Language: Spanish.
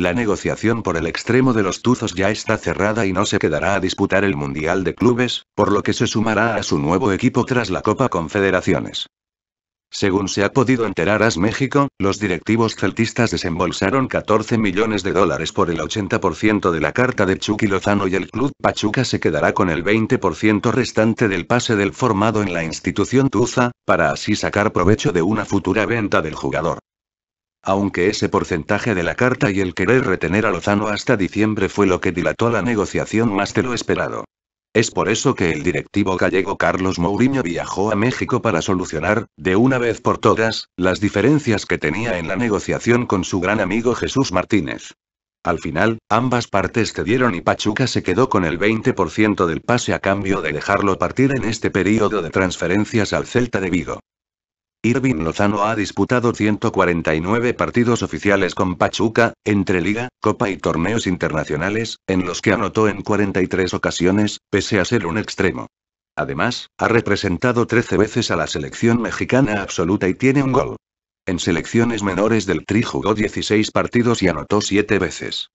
La negociación por el extremo de los Tuzos ya está cerrada y no se quedará a disputar el Mundial de Clubes, por lo que se sumará a su nuevo equipo tras la Copa Confederaciones. Según se ha podido enterar AS México, los directivos celtistas desembolsaron 14 millones de dólares por el 80% de la carta de Chucky Lozano y el club Pachuca se quedará con el 20% restante del pase del formado en la institución Tuza, para así sacar provecho de una futura venta del jugador. Aunque ese porcentaje de la carta y el querer retener a Lozano hasta diciembre fue lo que dilató la negociación más de lo esperado. Es por eso que el directivo gallego Carlos Mourinho viajó a México para solucionar, de una vez por todas, las diferencias que tenía en la negociación con su gran amigo Jesús Martínez. Al final, ambas partes cedieron y Pachuca se quedó con el 20% del pase a cambio de dejarlo partir en este periodo de transferencias al Celta de Vigo. Irving Lozano ha disputado 149 partidos oficiales con Pachuca, entre liga, copa y torneos internacionales, en los que anotó en 43 ocasiones, pese a ser un extremo. Además, ha representado 13 veces a la selección mexicana absoluta y tiene un gol. En selecciones menores del Tri jugó 16 partidos y anotó 7 veces.